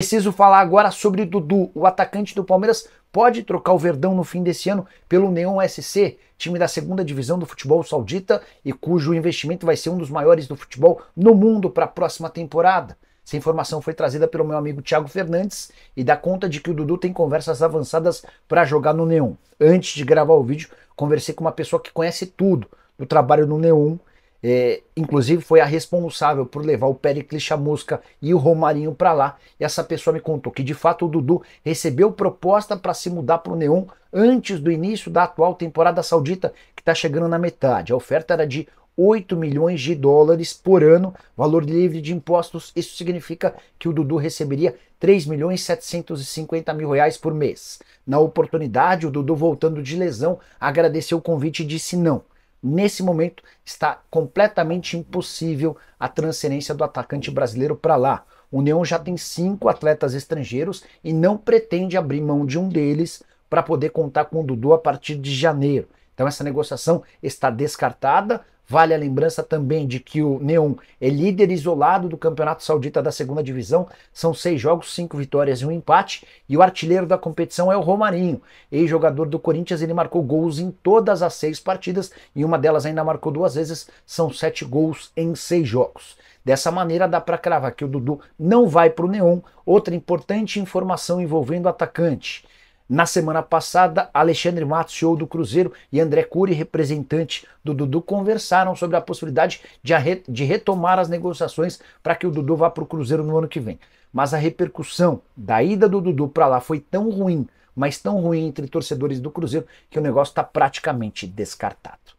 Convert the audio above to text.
Preciso falar agora sobre Dudu, o atacante do Palmeiras pode trocar o Verdão no fim desse ano pelo Neon SC, time da segunda divisão do futebol saudita e cujo investimento vai ser um dos maiores do futebol no mundo para a próxima temporada. Essa informação foi trazida pelo meu amigo Thiago Fernandes e dá conta de que o Dudu tem conversas avançadas para jogar no Neon. Antes de gravar o vídeo, conversei com uma pessoa que conhece tudo do trabalho no Neon é, inclusive foi a responsável por levar o Pericles Chamusca e o Romarinho para lá. E essa pessoa me contou que de fato o Dudu recebeu proposta para se mudar para o Neon antes do início da atual temporada saudita, que está chegando na metade. A oferta era de 8 milhões de dólares por ano, valor livre de impostos. Isso significa que o Dudu receberia 3 milhões 750 mil reais por mês. Na oportunidade, o Dudu, voltando de lesão, agradeceu o convite e disse não. Nesse momento está completamente impossível a transferência do atacante brasileiro para lá. O Neon já tem cinco atletas estrangeiros e não pretende abrir mão de um deles para poder contar com o Dudu a partir de janeiro. Então essa negociação está descartada, Vale a lembrança também de que o Neon é líder isolado do Campeonato Saudita da segunda divisão. São seis jogos, cinco vitórias e um empate. E o artilheiro da competição é o Romarinho. Ex-jogador do Corinthians, ele marcou gols em todas as seis partidas e uma delas ainda marcou duas vezes. São sete gols em seis jogos. Dessa maneira dá para cravar que o Dudu não vai para o Neon. Outra importante informação envolvendo o atacante. Na semana passada, Alexandre Matos, CEO do Cruzeiro, e André Cury, representante do Dudu, conversaram sobre a possibilidade de, re de retomar as negociações para que o Dudu vá para o Cruzeiro no ano que vem. Mas a repercussão da ida do Dudu para lá foi tão ruim, mas tão ruim entre torcedores do Cruzeiro, que o negócio está praticamente descartado.